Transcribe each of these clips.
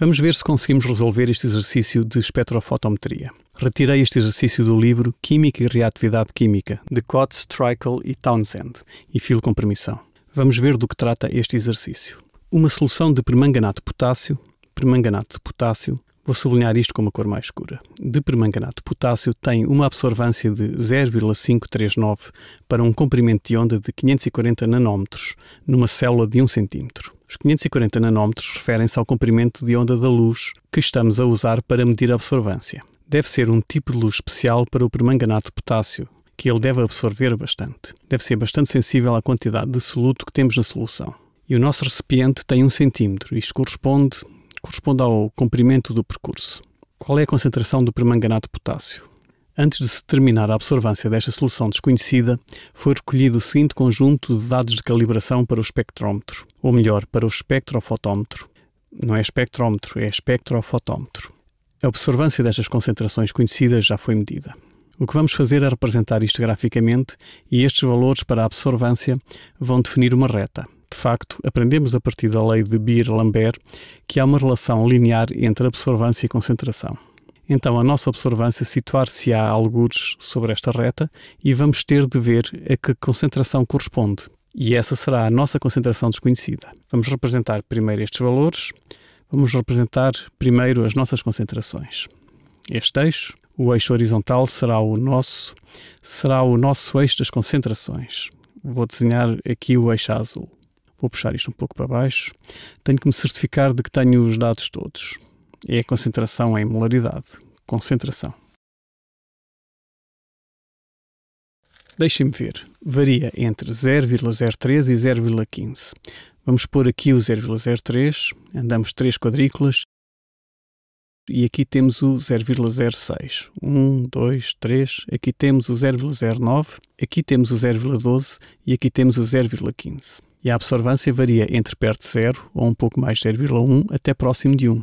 Vamos ver se conseguimos resolver este exercício de espectrofotometria. Retirei este exercício do livro Química e Reatividade Química, de Cotts, Strykel e Townsend, e filo com permissão. Vamos ver do que trata este exercício. Uma solução de permanganato de potássio, permanganato de potássio, vou sublinhar isto com uma cor mais escura, de permanganato de potássio tem uma absorvância de 0,539 para um comprimento de onda de 540 nanómetros numa célula de 1 centímetro. Os 540 nanómetros referem-se ao comprimento de onda da luz que estamos a usar para medir a absorvância. Deve ser um tipo de luz especial para o permanganato de potássio, que ele deve absorver bastante. Deve ser bastante sensível à quantidade de soluto que temos na solução. E o nosso recipiente tem um centímetro, isto corresponde, corresponde ao comprimento do percurso. Qual é a concentração do permanganato de potássio? Antes de se terminar a absorvância desta solução desconhecida, foi recolhido o seguinte conjunto de dados de calibração para o espectrómetro, ou melhor, para o espectrofotómetro. Não é espectrómetro, é espectrofotómetro. A absorvância destas concentrações conhecidas já foi medida. O que vamos fazer é representar isto graficamente e estes valores para a absorvância vão definir uma reta. De facto, aprendemos a partir da lei de Beer-Lambert que há uma relação linear entre absorvância e concentração. Então, a nossa observância situar-se-á a algures sobre esta reta e vamos ter de ver a que concentração corresponde. E essa será a nossa concentração desconhecida. Vamos representar primeiro estes valores, vamos representar primeiro as nossas concentrações. Este eixo, o eixo horizontal, será o nosso, será o nosso eixo das concentrações. Vou desenhar aqui o eixo azul. Vou puxar isto um pouco para baixo. Tenho que me certificar de que tenho os dados todos é a concentração em molaridade. Concentração. Deixem-me ver. Varia entre 0,03 e 0,15. Vamos pôr aqui o 0,03, andamos 3 quadrículas e aqui temos o 0,06. 1, 2, 3. Aqui temos o 0,09, aqui temos o 0,12 e aqui temos o 0,15. E a absorvância varia entre perto de 0 ou um pouco mais de 0,1 até próximo de 1.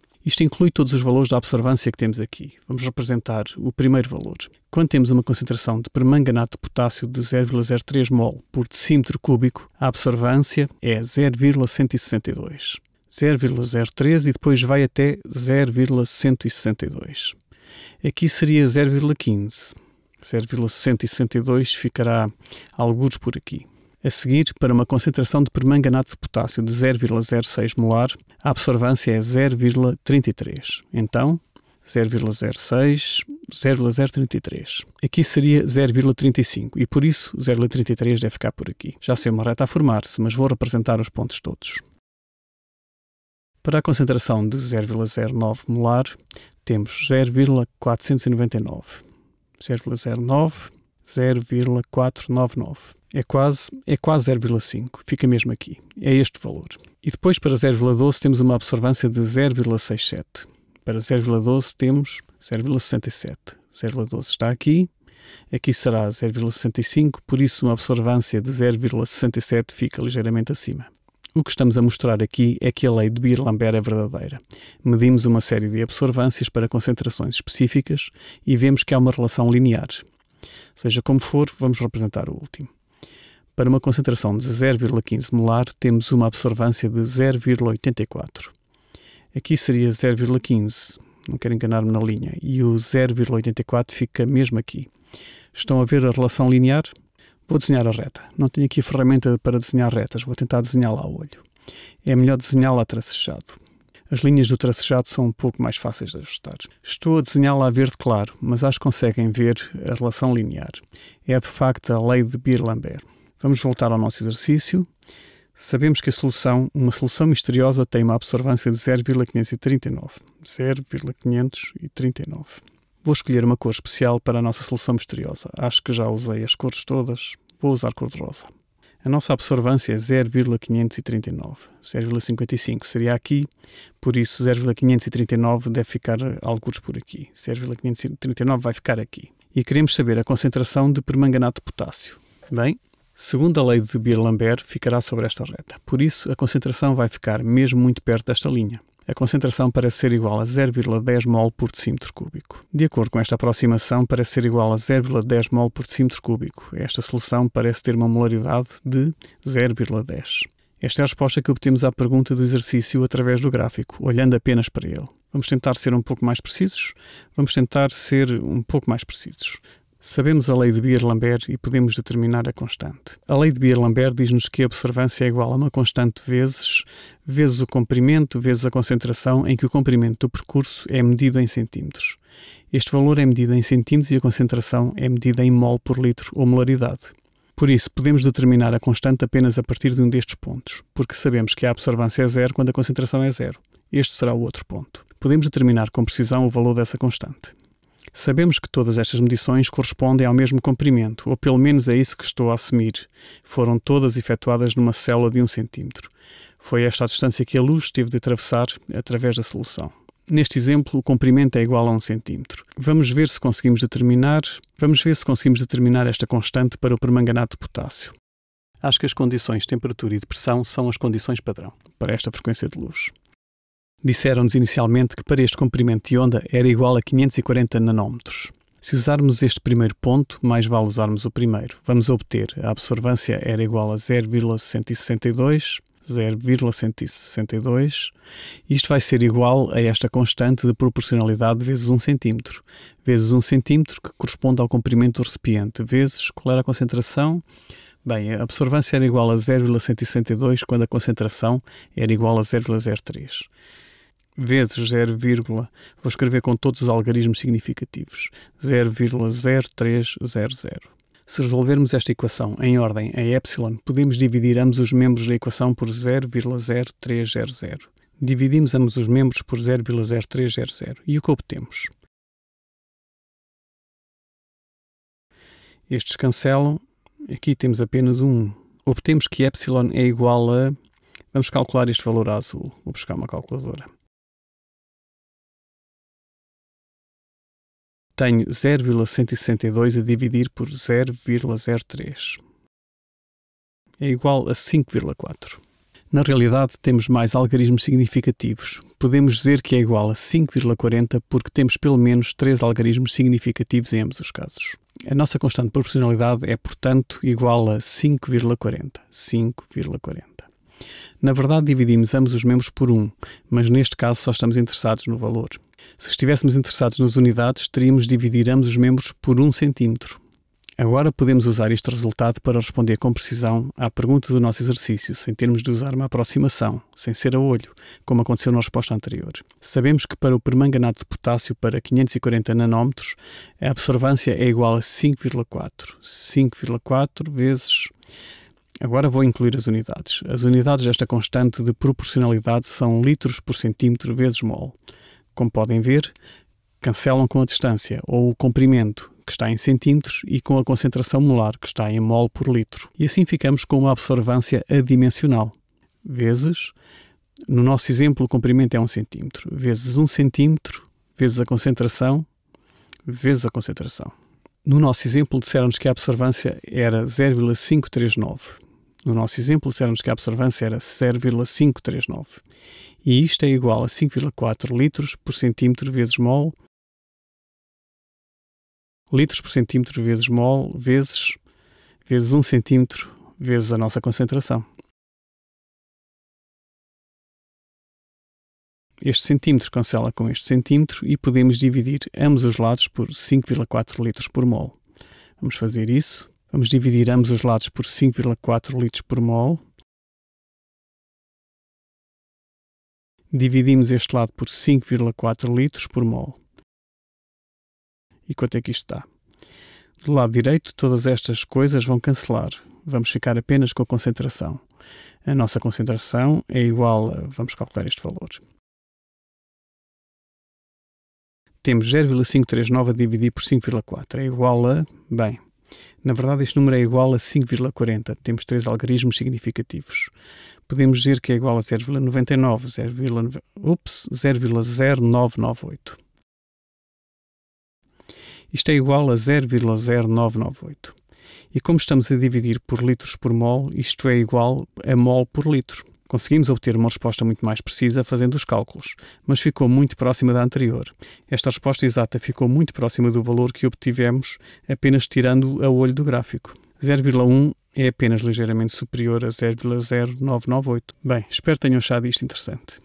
Isto inclui todos os valores da observância que temos aqui. Vamos representar o primeiro valor. Quando temos uma concentração de permanganato de potássio de 0,03 mol por decímetro cúbico, a absorvância é 0,162. 0,03 e depois vai até 0,162. Aqui seria 0,15. 0,162 ficará alguns por aqui. A seguir, para uma concentração de permanganato de potássio de 0,06 molar, a absorvância é 0,33. Então, 0,06, 0,033. Aqui seria 0,35 e por isso 0,33 deve ficar por aqui. Já sei uma reta a formar-se, mas vou representar os pontos todos. Para a concentração de 0,09 molar, temos 0,499, 0,09, 0,499. É quase, é quase 0,5, fica mesmo aqui. É este valor. E depois para 0,12 temos uma absorvância de 0,67. Para 0,12 temos 0,67. 0,12 está aqui, aqui será 0,65, por isso uma absorvância de 0,67 fica ligeiramente acima. O que estamos a mostrar aqui é que a lei de Beer-Lambert é verdadeira. Medimos uma série de absorvâncias para concentrações específicas e vemos que há uma relação linear. Seja como for, vamos representar o último. Para uma concentração de 0,15 molar, temos uma absorvância de 0,84. Aqui seria 0,15, não quero enganar-me na linha, e o 0,84 fica mesmo aqui. Estão a ver a relação linear? Vou desenhar a reta. Não tenho aqui ferramenta para desenhar retas, vou tentar desenhá-la ao olho. É melhor desenhá-la tracejado. As linhas do tracejado são um pouco mais fáceis de ajustar. Estou a desenhá-la a verde claro, mas acho que conseguem ver a relação linear. É de facto a lei de Beer-Lambert. Vamos voltar ao nosso exercício. Sabemos que a solução, uma solução misteriosa, tem uma absorvância de 0,539. 0,539. Vou escolher uma cor especial para a nossa solução misteriosa. Acho que já usei as cores todas. Vou usar cor-de-rosa. A nossa absorvância é 0,539. 0,55 seria aqui, por isso 0,539 deve ficar alguns por aqui. 0,539 vai ficar aqui. E queremos saber a concentração de permanganato de potássio. Bem, Segundo a lei de Beer-Lambert, ficará sobre esta reta. Por isso, a concentração vai ficar mesmo muito perto desta linha. A concentração parece ser igual a 0,10 mol por decímetro cúbico. De acordo com esta aproximação, parece ser igual a 0,10 mol por decímetro cúbico. Esta solução parece ter uma molaridade de 0,10. Esta é a resposta que obtemos à pergunta do exercício através do gráfico, olhando apenas para ele. Vamos tentar ser um pouco mais precisos? Vamos tentar ser um pouco mais precisos. Sabemos a lei de Beer-Lambert e podemos determinar a constante. A lei de Beer-Lambert diz-nos que a observância é igual a uma constante vezes vezes o comprimento vezes a concentração em que o comprimento do percurso é medido em centímetros. Este valor é medido em centímetros e a concentração é medida em mol por litro ou molaridade. Por isso, podemos determinar a constante apenas a partir de um destes pontos, porque sabemos que a observância é zero quando a concentração é zero. Este será o outro ponto. Podemos determinar com precisão o valor dessa constante. Sabemos que todas estas medições correspondem ao mesmo comprimento, ou pelo menos é isso que estou a assumir. Foram todas efetuadas numa célula de um centímetro. Foi esta a distância que a luz teve de atravessar através da solução. Neste exemplo, o comprimento é igual a 1 cm. Vamos ver se conseguimos determinar, vamos ver se conseguimos determinar esta constante para o permanganato de potássio. Acho que as condições de temperatura e de pressão são as condições padrão para esta frequência de luz. Disseram-nos inicialmente que para este comprimento de onda era igual a 540 nanómetros. Se usarmos este primeiro ponto, mais vale usarmos o primeiro. Vamos obter a absorvância era igual a 0,162, 0,162. Isto vai ser igual a esta constante de proporcionalidade vezes 1 cm, vezes 1 cm que corresponde ao comprimento do recipiente, vezes qual era a concentração? Bem, a absorvância era igual a 0,162 quando a concentração era igual a 0,03 vezes 0, vou escrever com todos os algarismos significativos, 0,0300. Se resolvermos esta equação em ordem a ε, podemos dividir ambos os membros da equação por 0,0300. Dividimos ambos os membros por 0,0300 e o que obtemos? Estes cancelam, aqui temos apenas um. Obtemos que ε é igual a. Vamos calcular este valor azul. Vou buscar uma calculadora. tenho 0,162 a dividir por 0,03. É igual a 5,4. Na realidade, temos mais algarismos significativos. Podemos dizer que é igual a 5,40 porque temos pelo menos 3 algarismos significativos em ambos os casos. A nossa constante proporcionalidade é, portanto, igual a 5,40. 5,40. Na verdade, dividimos ambos os membros por um, mas neste caso só estamos interessados no valor. Se estivéssemos interessados nas unidades, teríamos de dividir ambos os membros por um centímetro. Agora podemos usar este resultado para responder com precisão à pergunta do nosso exercício, sem termos de usar uma aproximação, sem ser a olho, como aconteceu na resposta anterior. Sabemos que para o permanganato de potássio para 540 nanómetros, a absorvância é igual a 5,4. 5,4 vezes Agora vou incluir as unidades. As unidades desta constante de proporcionalidade são litros por centímetro vezes mol. Como podem ver, cancelam com a distância ou o comprimento, que está em centímetros, e com a concentração molar, que está em mol por litro. E assim ficamos com uma absorvância adimensional, vezes, no nosso exemplo, o comprimento é 1 um centímetro, vezes 1 um centímetro, vezes a concentração, vezes a concentração. No nosso exemplo, disseram-nos que a absorvância era 0,539. No nosso exemplo, dissermos que a observância era 0,539 e isto é igual a 5,4 litros por centímetro vezes mol, litros por centímetro vezes mol, vezes, vezes 1 centímetro, vezes a nossa concentração. Este centímetro cancela com este centímetro e podemos dividir ambos os lados por 5,4 litros por mol. Vamos fazer isso Vamos dividir ambos os lados por 5,4 litros por mol. Dividimos este lado por 5,4 litros por mol. E quanto é que isto dá? Do lado direito, todas estas coisas vão cancelar. Vamos ficar apenas com a concentração. A nossa concentração é igual a. Vamos calcular este valor. Temos 0,539 a dividir por 5,4. É igual a. Bem, na verdade, este número é igual a 5,40. Temos três algarismos significativos. Podemos dizer que é igual a 0,99, 0,0998. Isto é igual a 0,0998. E como estamos a dividir por litros por mol, isto é igual a mol por litro. Conseguimos obter uma resposta muito mais precisa fazendo os cálculos, mas ficou muito próxima da anterior. Esta resposta exata ficou muito próxima do valor que obtivemos apenas tirando o olho do gráfico. 0,1 é apenas ligeiramente superior a 0,0998. Bem, espero que tenham achado isto interessante.